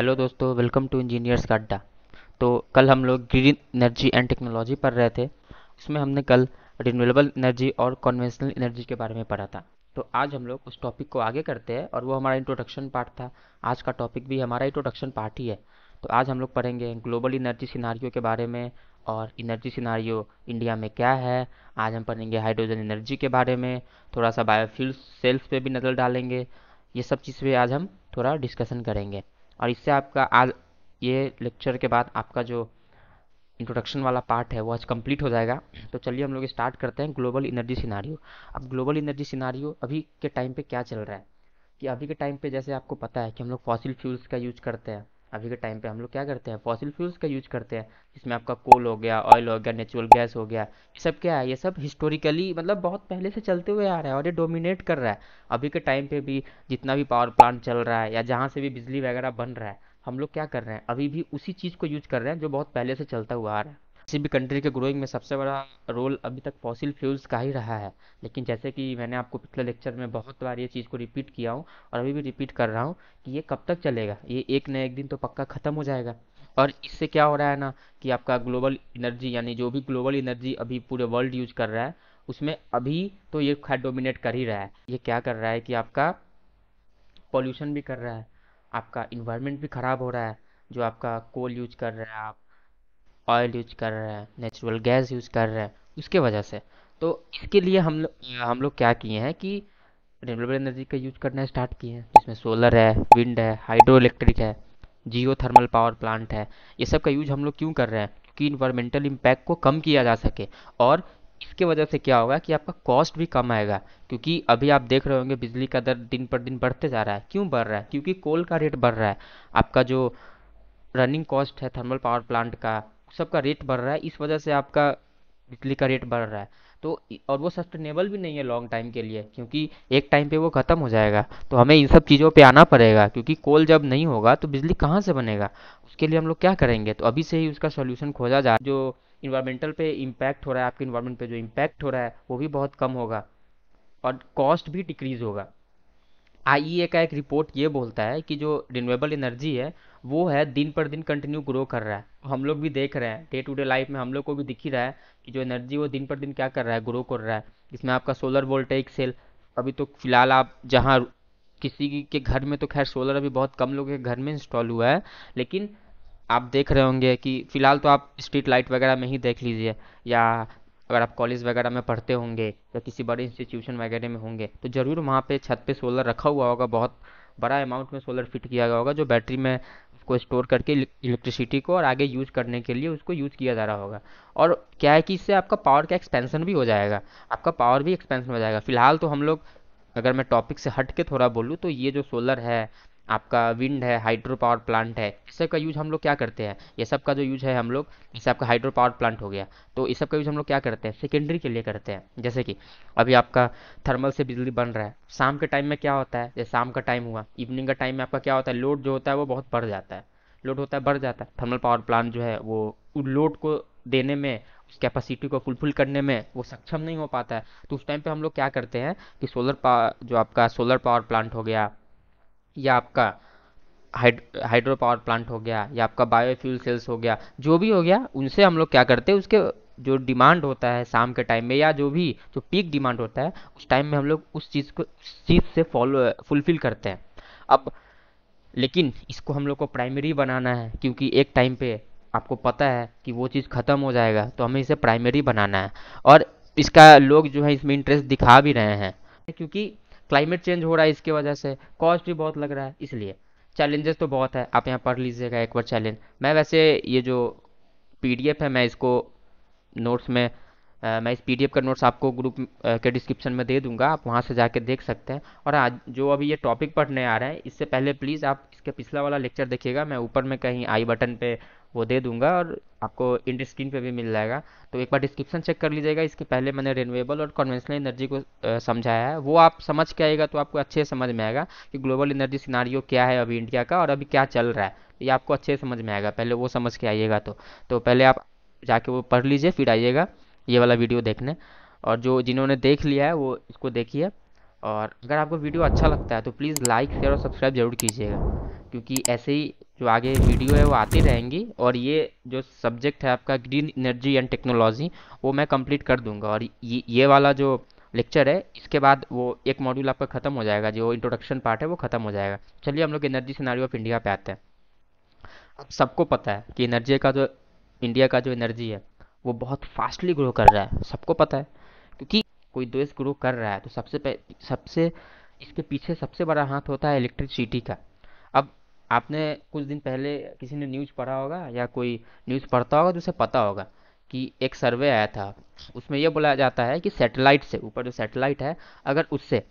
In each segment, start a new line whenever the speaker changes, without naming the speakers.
hello दोस्तों welcome to engineers का अड्डा तो कल हम लोग ग्रीन एनर्जी एंड टेक्नोलॉजी पढ़ रहे थे उसमें हमने कल रिन्यूएबल एनर्जी और कॉन्वेंशनल एनर्जी के बारे में पढ़ा था तो आज हम लोग उस टॉपिक को आगे करते हैं और वो हमारा इंट्रोडक्शन पार्ट था आज का टॉपिक भी हमारा इंट्रोडक्शन पार्ट ही है तो आज हम लोग पढ़ेंगे ग्लोबल इनर्जी सिनारियो के बारे में और इनर्जी सिनारियो इंडिया में क्या है आज हम पढ़ेंगे हाइड्रोजन एनर्जी के बारे में थोड़ा सा बायोफ्यूल सेल्स पे भी नज़र डालेंगे ये सब चीज़ पर आज हम थोड़ा डिस्कशन करेंगे और इससे आपका आज ये लेक्चर के बाद आपका जो इंट्रोडक्शन वाला पार्ट है वो आज कंप्लीट हो जाएगा तो चलिए हम लोग स्टार्ट करते हैं ग्लोबल एनर्जी सिनारियो अब ग्लोबल एनर्जी सिनारियो अभी के टाइम पे क्या चल रहा है कि अभी के टाइम पे जैसे आपको पता है कि हम लोग फॉसिल फ्यूल्स का यूज करते हैं अभी के टाइम पे हम लोग क्या करते हैं फॉसिल फ्यूल्स का यूज करते हैं जिसमें आपका कोल हो गया ऑयल हो गया नेचुरल गैस हो गया ये सब क्या है ये सब हिस्टोरिकली मतलब बहुत पहले से चलते हुए आ रहा है और ये डोमिनेट कर रहा है अभी के टाइम पे भी जितना भी पावर प्लांट चल रहा है या जहाँ से भी बिजली वगैरह बन रहा है हम लोग क्या कर रहे हैं अभी भी उसी चीज़ को यूज कर रहे हैं जो बहुत पहले से चलता हुआ आ रहा है किसी भी कंट्री के ग्रोइंग में सबसे बड़ा रोल अभी तक फॉसिल फ्यूल्स का ही रहा है लेकिन जैसे कि मैंने आपको पिछले लेक्चर में बहुत बार ये चीज़ को रिपीट किया हूँ और अभी भी रिपीट कर रहा हूँ कि ये कब तक चलेगा ये एक न एक दिन तो पक्का ख़त्म हो जाएगा और इससे क्या हो रहा है ना कि आपका ग्लोबल एनर्जी यानी जो भी ग्लोबल एनर्जी अभी पूरे वर्ल्ड यूज कर रहा है उसमें अभी तो ये खैर डोमिनेट कर ही रहा है ये क्या कर रहा है कि आपका पॉल्यूशन भी कर रहा है आपका इन्वायरमेंट भी ख़राब हो रहा है जो आपका कोल यूज कर रहा है आप ऑयल यूज कर रहे हैं नेचुरल गैस यूज कर रहे हैं उसके वजह से तो इसके लिए हम लोग हम लोग क्या किए हैं कि रिन्यूएबल एनर्जी का यूज करना स्टार्ट किए हैं जिसमें सोलर है विंड है हाइड्रो इलेक्ट्रिक है जियो थर्मल पावर प्लांट है ये सब का यूज हम लोग क्यों कर रहे हैं क्योंकि इन्वायरमेंटल इम्पैक्ट को कम किया जा सके और इसके वजह से क्या होगा कि आपका कॉस्ट भी कम आएगा क्योंकि अभी आप देख रहे होंगे बिजली का दर दिन पर दिन बढ़ते जा रहा है क्यों बढ़ रहा है क्योंकि कोल का रेट बढ़ रहा है आपका जो रनिंग कॉस्ट है थर्मल पावर प्लांट का सबका रेट बढ़ रहा है इस वजह से आपका बिजली का रेट बढ़ रहा है तो और वो सस्टेनेबल भी नहीं है लॉन्ग टाइम के लिए क्योंकि एक टाइम पे वो ख़त्म हो जाएगा तो हमें इन सब चीज़ों पे आना पड़ेगा क्योंकि कोल जब नहीं होगा तो बिजली कहाँ से बनेगा उसके लिए हम लोग क्या करेंगे तो अभी से ही उसका सोल्यूशन खोजा जा जो इन्वायरमेंटल पे इम्पैक्ट हो रहा है आपके इन्वायरमेंट पे जो इम्पैक्ट हो रहा है वो भी बहुत कम होगा और कॉस्ट भी डिक्रीज़ होगा आई का एक रिपोर्ट ये बोलता है कि जो रिन्यूएबल एनर्जी है वो है दिन पर दिन कंटिन्यू ग्रो कर रहा है हम लोग भी देख रहे हैं डे टू डे लाइफ में हम लोग को भी दिख ही रहा है कि जो एनर्जी वो दिन पर दिन क्या कर रहा है ग्रो कर रहा है इसमें आपका सोलर वोल्टेक सेल अभी तो फिलहाल आप जहाँ किसी के घर में तो खैर सोलर अभी बहुत कम लोगों के घर में इंस्टॉल हुआ है लेकिन आप देख रहे होंगे कि फ़िलहाल तो आप स्ट्रीट लाइट वगैरह में ही देख लीजिए या अगर आप कॉलेज वगैरह में पढ़ते होंगे या किसी बड़े इंस्टीट्यूशन वगैरह में होंगे तो ज़रूर वहाँ पे छत पे सोलर रखा हुआ होगा बहुत बड़ा अमाउंट में सोलर फिट किया गया होगा जो बैटरी में को स्टोर करके इलेक्ट्रिसिटी को और आगे यूज करने के लिए उसको यूज किया जा रहा होगा और क्या है कि इससे आपका पावर का एक्सपेंसन भी हो जाएगा आपका पावर भी एक्सपेंसन हो जाएगा फिलहाल तो हम लोग अगर मैं टॉपिक से हट के थोड़ा बोलूँ तो ये जो सोलर है आपका विंड है हाइड्रो पावर प्लांट है इस सब का यूज हम लोग क्या करते हैं ये सब का जो यूज है हम लोग जैसे आपका हाइड्रो पावर प्लांट हो गया तो इस सब का यूज हम लोग क्या करते हैं सेकेंडरी के लिए करते हैं जैसे कि अभी आपका थर्मल से बिजली बन रहा है शाम के टाइम में क्या होता है जैसे शाम का टाइम हुआ इवनिंग का टाइम में आपका क्या होता है लोड जो होता है वो बहुत बढ़ जाता है लोड होता है बढ़ जाता है थर्मल पावर प्लांट जो है वो उन लोड को देने में उस कैपेसिटी को फुलफिल करने में वो सक्षम नहीं हो पाता है तो उस टाइम पे हम लोग क्या करते हैं कि सोलर पा जो आपका सोलर पावर प्लांट हो गया या आपका हाइड्रो पावर प्लांट हो गया या आपका बायोफ्यूल सेल्स हो गया जो भी हो गया उनसे हम लोग क्या करते हैं उसके जो डिमांड होता है शाम के टाइम में या जो भी जो पीक डिमांड होता है उस टाइम में हम लोग उस चीज़ को उस चीज़ से फॉलो फुलफिल करते हैं अब लेकिन इसको हम लोग को प्राइमरी बनाना है क्योंकि एक टाइम पे आपको पता है कि वो चीज़ ख़त्म हो जाएगा तो हमें इसे प्राइमरी बनाना है और इसका लोग जो है इसमें इंटरेस्ट दिखा भी रहे हैं क्योंकि क्लाइमेट चेंज हो रहा है इसके वजह से कॉस्ट भी बहुत लग रहा है इसलिए चैलेंजेस तो बहुत है आप यहाँ पढ़ लीजिएगा एक बार चैलेंज मैं वैसे ये जो पी है मैं इसको नोट्स में आ, मैं इस पी का नोट्स आपको ग्रुप के डिस्क्रिप्शन में दे दूंगा आप वहाँ से जाके देख सकते हैं और आज जो अभी ये टॉपिक पढ़ने आ रहे हैं इससे पहले प्लीज़ आप इसके पिछला वाला लेक्चर देखिएगा मैं ऊपर में कहीं आई बटन पर वो दे दूंगा और आपको इंड स्क्रीन पे भी मिल जाएगा तो एक बार डिस्क्रिप्शन चेक कर लीजिएगा इसके पहले मैंने रेनवेबल और कन्वेंशनल एनर्जी को समझाया है वो आप समझ के आएगा तो आपको अच्छे समझ में आएगा कि ग्लोबल एनर्जी सिनारियो क्या है अभी इंडिया का और अभी क्या चल रहा है तो ये आपको अच्छे समझ में आएगा पहले वो समझ के आइएगा तो तो पहले आप जाके वो पढ़ लीजिए फिर आइएगा ये वाला वीडियो देखने और जो जिन्होंने देख लिया है वो इसको देखिए और अगर आपको वीडियो अच्छा लगता है तो प्लीज़ लाइक शेयर और सब्सक्राइब जरूर कीजिएगा क्योंकि ऐसे ही जो आगे वीडियो है वो आती रहेंगी और ये जो सब्जेक्ट है आपका ग्रीन एनर्जी एंड टेक्नोलॉजी वो मैं कंप्लीट कर दूंगा और ये ये वाला जो लेक्चर है इसके बाद वो एक मॉड्यूल आपका ख़त्म हो जाएगा जो इंट्रोडक्शन पार्ट है वो ख़त्म हो जाएगा चलिए हम लोग एनर्जी सिनारी ऑफ इंडिया पे आते हैं अब सबको पता है कि एनर्जी का जो इंडिया का जो एनर्जी है वो बहुत फास्टली ग्रो कर रहा है सबको पता है क्योंकि कोई देश ग्रो कर रहा है तो सबसे सबसे इसके पीछे सबसे बड़ा हाथ होता है इलेक्ट्रिसिटी का आपने कुछ दिन पहले किसी ने न्यूज़ पढ़ा होगा या कोई न्यूज़ पढ़ता होगा तो उसे पता होगा कि एक सर्वे आया था उसमें यह बोला जाता है कि सैटेलाइट से ऊपर जो सैटेलाइट है अगर उससे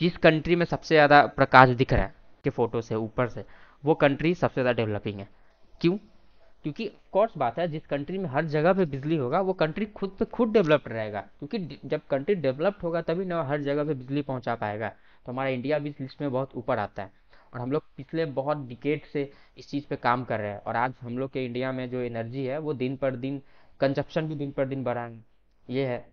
जिस कंट्री में सबसे ज़्यादा प्रकाश दिख रहा है के फ़ोटो से ऊपर से वो कंट्री सबसे ज़्यादा डेवलपिंग है क्यों क्योंकि कोर्स बात है जिस कंट्री में हर जगह पे बिजली होगा वो कंट्री खुद पे तो खुद डेवलप्ड रहेगा क्योंकि जब कंट्री डेवलप्ड होगा तभी ना हर जगह पे बिजली पहुंचा पाएगा तो हमारा इंडिया भी इस लिस्ट में बहुत ऊपर आता है और हम लोग पिछले बहुत डिकेट से इस चीज़ पे काम कर रहे हैं और आज हम लोग के इंडिया में जो एनर्जी है वो दिन पर दिन कंजप्शन भी दिन पर दिन बढ़ा है ये है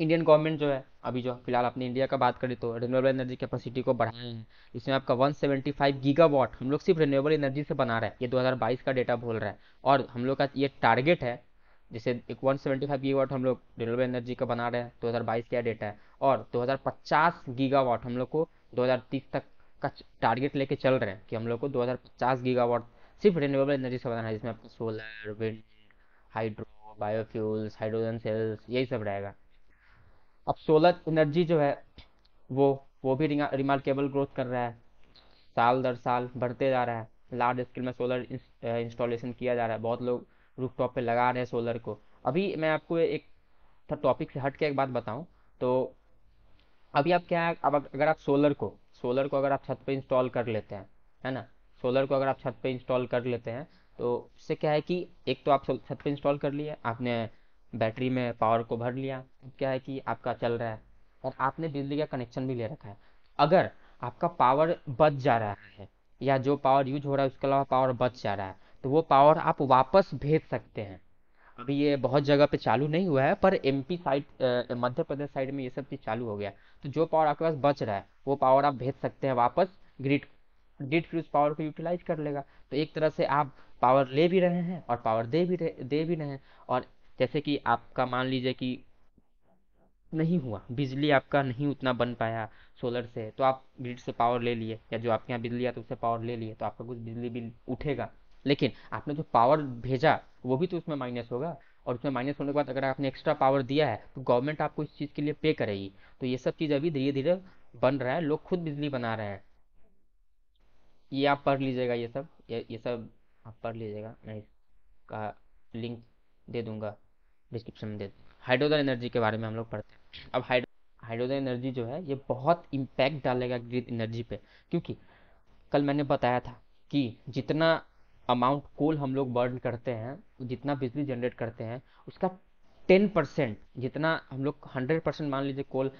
इंडियन गवर्नमेंट जो है अभी जो फिलहाल अपने इंडिया का बात करें तो रिन्यूएबल एनर्जी कैपेसिटी को बढ़ाए हैं इसमें आपका 175 गीगावाट हम लोग सिर्फ रिन्यूएबल एनर्जी से बना रहे हैं ये 2022 का डेटा बोल रहा है और हम लोग का ये टारगेट है जैसे एक वन सेवेंटी फाइव गीगावाट हम लोग रिन्यूएबल एनर्जी का बना रहे हैं दो हज़ार बाईस का डेटा है और दो हज़ार पचास गीगावाट हम लोग को दो हज़ार तीस तक का टारगेट लेके चल रहे हैं कि हम लोग को 2050 गीगावाट सिर्फ रिन्यूएबल एनर्जी से बनाना है जिसमें आपको solar wind hydro biofuels hydrogen cells यही सब रहेगा अब सोलर एनर्जी जो है वो वो भी रिमार्केबल ग्रोथ कर रहा है साल दर साल बढ़ते जा रहा है लार्ज स्केल में सोलर इंस्टॉलेशन किया जा रहा है बहुत लोग रूफ टॉप पर लगा रहे हैं सोलर को अभी मैं आपको एक टॉपिक से हट के एक बात बताऊं तो अभी आप क्या अब अगर आप सोलर को सोलर को अगर आप छत पे इंस्टॉल कर लेते हैं है ना सोलर को अगर आप छत पे इंस्टॉल कर लेते हैं तो उससे क्या है कि एक तो आप छत पे इंस्टॉल कर लिए आपने बैटरी में पावर को भर लिया क्या है कि आपका चल रहा है और आपने बिजली का कनेक्शन भी ले रखा है अगर आपका पावर बच जा रहा है या जो पावर यूज हो रहा है उसके अलावा पावर बच जा रहा है तो वो पावर आप वापस भेज सकते हैं अभी ये बहुत जगह पे चालू नहीं हुआ है पर MP side Madhya Pradesh side में ये सब चीज़ चालू हो गया तो जो पावर आपके पास बच रहा है वो पावर आप भेज सकते हैं वापस ग्रिड ग्रिड फ्यूज पावर को यूटिलाइज कर लेगा तो एक तरह से आप पावर ले भी रहे हैं और पावर दे भी रहे दे भी रहे हैं और जैसे कि आपका मान लीजिए कि नहीं हुआ बिजली आपका नहीं उतना बन पाया सोलर से तो आप ग्रिड से पावर ले लिए या जो आपके यहाँ बिजली आता है तो उससे पावर ले लिए तो आपका कुछ बिजली बिल उठेगा लेकिन आपने जो पावर भेजा वो भी तो उसमें माइनस होगा और उसमें माइनस होने के बाद अगर आपने एक्स्ट्रा पावर दिया है तो गवर्नमेंट आपको इस चीज़ के लिए पे करेगी तो ये सब चीज़ अभी धीरे धीरे बन रहा है लोग खुद बिजली बना रहे हैं ये आप पढ़ लीजिएगा ये सब ये, ये सब आप पढ़ लीजिएगा मैं इसका लिंक दे दूंगा डिस्क्रिप्शन में दे हाइड्रोजन एनर्जी के बारे में हम लोग पढ़ते हैं अब हाइड्रो हाइड्रोजन एनर्जी जो है ये बहुत इम्पैक्ट डालेगा ग्रीन एनर्जी पे क्योंकि कल मैंने बताया था कि जितना अमाउंट कोल हम लोग बर्न करते हैं जितना बिजली जनरेट करते हैं उसका टेन परसेंट जितना हम लोग हंड्रेड परसेंट मान लीजिए कोल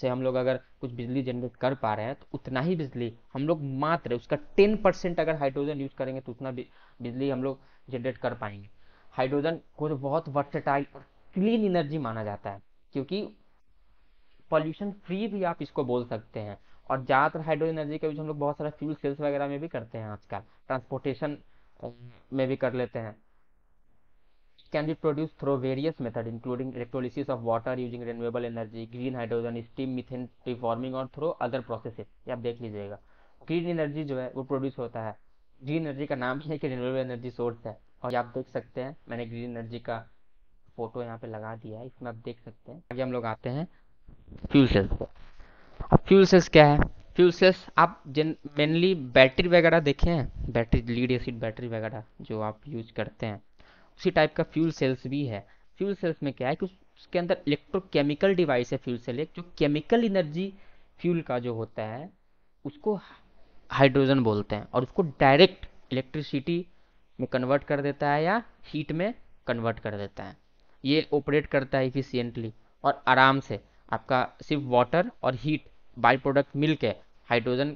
से हम लोग अगर कुछ बिजली जनरेट कर पा रहे हैं तो उतना ही बिजली हम लोग मात्र उसका टेन परसेंट अगर हाइड्रोजन यूज़ करेंगे तो उतना बिजली हम लोग जनरेट कर पाएंगे हाइड्रोजन को तो बहुत वर्सेटाइल और क्लीन एनर्जी माना जाता है क्योंकि पॉल्यूशन फ्री भी आप इसको बोल सकते हैं और ज़्यादातर हाइड्रोजन एनर्जी का यूज हम लोग बहुत सारा फ्यूल सेल्स वगैरह में भी करते हैं आजकल ट्रांसपोर्टेशन में भी कर लेते हैं can be produce through various method including electrolysis of water using renewable energy green hydrogen steam methane reforming और थ्रू अदर प्रोसेसेस ये आप देख लीजिएगा ग्रीन एनर्जी जो है वो प्रोड्यूस होता है ग्रीन एनर्जी का नाम ही है कि रिन्यूएबल एनर्जी सोर्स है और ये आप देख सकते हैं मैंने ग्रीन एनर्जी का फोटो यहाँ पे लगा दिया है इसमें आप देख सकते हैं अभी हम लोग आते हैं फ्यूल सेल्स फ्यूल सेल्स क्या है फ्यूल सेल्स आप जन मेनली बैटरी वगैरह देखे हैं बैटरी लीड एसिड बैटरी वगैरह जो आप यूज करते हैं उसी टाइप का फ्यूल सेल्स भी है फ्यूल सेल्स में क्या है कि उसके अंदर इलेक्ट्रोकेमिकल डिवाइस है फ्यूल सेल एक जो केमिकल इनर्जी फ्यूल का जो होता है उसको हाइड्रोजन बोलते हैं और उसको डायरेक्ट इलेक्ट्रिसिटी में कन्वर्ट कर देता है या हीट में कन्वर्ट कर देता है ये ऑपरेट करता है इफिशियंटली और आराम से आपका सिर्फ वाटर और हीट बाई प्रोडक्ट मिल के हाइड्रोजन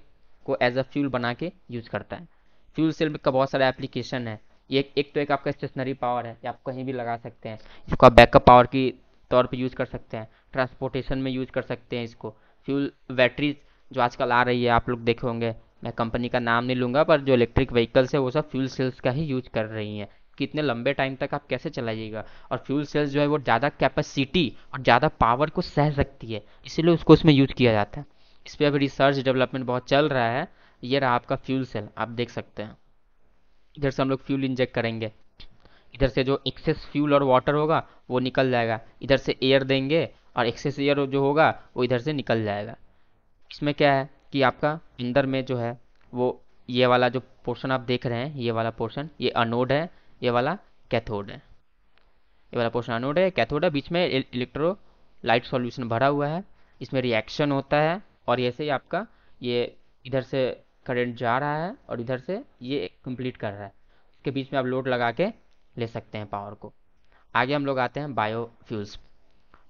को एज अ फ्यूल बना के यूज करता है फ्यूल सेल का बहुत सारा एप्लीकेशन है एक एक तो एक आपका स्टेशनरी पावर है ये आप कहीं भी लगा सकते हैं इसको आप बैकअप पावर की तौर पे यूज़ कर सकते हैं ट्रांसपोर्टेशन में यूज कर सकते हैं इसको फ्यूल बैटरीज जो आजकल आ रही है आप लोग देखे होंगे मैं कंपनी का नाम नहीं लूँगा पर जो इलेक्ट्रिक व्हीकल्स है वो सब फ्यूल सेल्स का ही यूज कर रही हैं कितने लंबे टाइम तक आप कैसे चलाइएगा और फ्यूल सेल्स जो है वो ज़्यादा कैपेसिटी और ज़्यादा पावर को सह सकती है इसीलिए उसको उसमें यूज किया जाता है इस पर अभी रिसर्च डेवलपमेंट बहुत चल रहा है ये रहा आपका फ्यूल सेल आप देख सकते हैं इधर से हम लोग फ्यूल इंजेक्ट करेंगे इधर से जो एक्सेस फ्यूल और वाटर होगा वो निकल जाएगा इधर से एयर देंगे और एक्सेस एयर जो होगा वो इधर से निकल जाएगा इसमें क्या है कि आपका अंदर में जो है वो ये वाला जो पोर्शन आप देख रहे हैं ये वाला पोर्शन ये अनोड है ये वाला कैथोड है ये वाला पोर्शन अनोड है कैथोड है बीच में इलेक्ट्रो लाइट सॉल्यूशन भरा हुआ है इसमें रिएक्शन होता है और ऐसे ही आपका ये इधर से करंट जा रहा है और इधर से ये कंप्लीट कर रहा है इसके बीच में आप लोड लगा के ले सकते हैं पावर को आगे हम लोग आते हैं बायो फ्यूल्स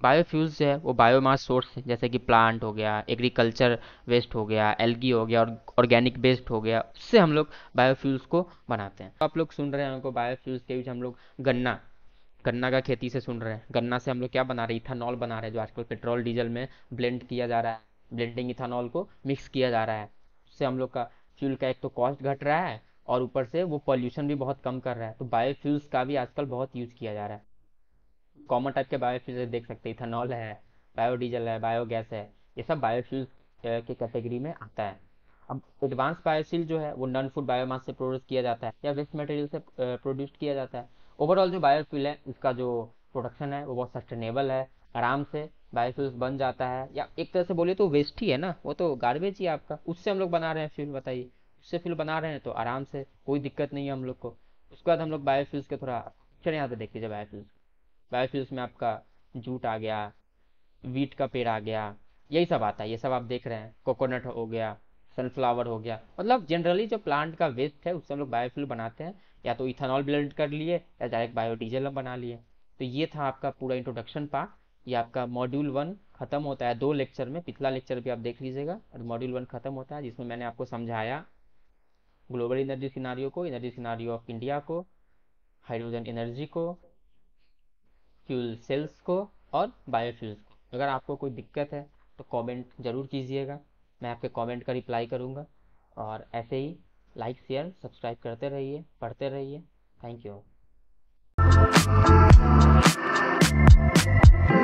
बायो फ्यूल्स जो है वो बायोमास सोर्स जैसे कि प्लांट हो गया एग्रीकल्चर वेस्ट हो गया एलगी हो गया और ऑर्गेनिक वेस्ट हो गया उससे हम लोग बायो फ्यूल्स को बनाते हैं तो आप लोग सुन रहे हैं हमको बायो फ्यूल्स के बीच हम लोग गन्ना गन्ना का खेती से सुन रहे हैं गन्ना से हम लोग क्या बना रहे इथानॉल बना रहे हैं जो आजकल पेट्रोल डीजल में ब्लेंड किया जा रहा है ब्लेंडिंग इथानॉल को मिक्स किया जा रहा है उससे हम लोग का फ्यूल का एक तो कॉस्ट घट रहा है और ऊपर से वो पॉल्यूशन भी बहुत कम कर रहा है तो बायोफ्यूल्स का भी आजकल बहुत यूज़ किया जा रहा है कॉमन टाइप के बायोफ्यूल देख सकते हैं इथानॉल है बायोडीजल है बायोगैस है ये सब बायोफ्यूल्स के कैटेगरी में आता है अब एडवांस बायोसील जो है वो नॉन फूड बायोमास से प्रोड्यूस किया जाता है या वेस्ट मटेरियल से प्रोड्यूस किया जाता है ओवरऑल जो बायोफ्यूल है उसका जो प्रोडक्शन है वो बहुत सस्टेनेबल है आराम से बायोफ्यूल्स बन जाता है या एक तरह से बोले तो वेस्ट ही है ना वो तो गार्बेज ही आपका उससे हम लोग बना रहे हैं फ्यूल बताइए उससे फ्यूल बना रहे हैं तो आराम से कोई दिक्कत नहीं है हम लोग को उसके बाद हम लोग बायोफ्यूल्स के थोड़ा चले यहाँ पे देख लीजिए बायोफ्यूल्स बायोफ्यूल्स में आपका जूट आ गया वीट का पेड़ आ गया यही सब आता है ये सब आप देख रहे हैं कोकोनट हो गया सनफ्लावर हो गया मतलब जनरली जो प्लांट का वेस्ट है उससे हम लोग बायोफ्यूल बनाते हैं या तो इथेनॉल ब्लेंड कर लिए या डायरेक्ट बायोडीजल हम बना लिए तो ये था आपका पूरा इंट्रोडक्शन पार्ट ये आपका मॉड्यूल वन खत्म होता है दो लेक्चर में पिछला लेक्चर भी आप देख लीजिएगा और मॉड्यूल वन खत्म होता है जिसमें मैंने आपको समझाया ग्लोबल एनर्जी सिनारियो को एनर्जी सिनारियो ऑफ इंडिया को हाइड्रोजन एनर्जी को फ्यूल सेल्स को और बायोफ्यूल्स को अगर आपको कोई दिक्कत है तो कमेंट ज़रूर कीजिएगा मैं आपके कमेंट का रिप्लाई करूँगा और ऐसे ही लाइक शेयर सब्सक्राइब करते रहिए पढ़ते रहिए थैंक यू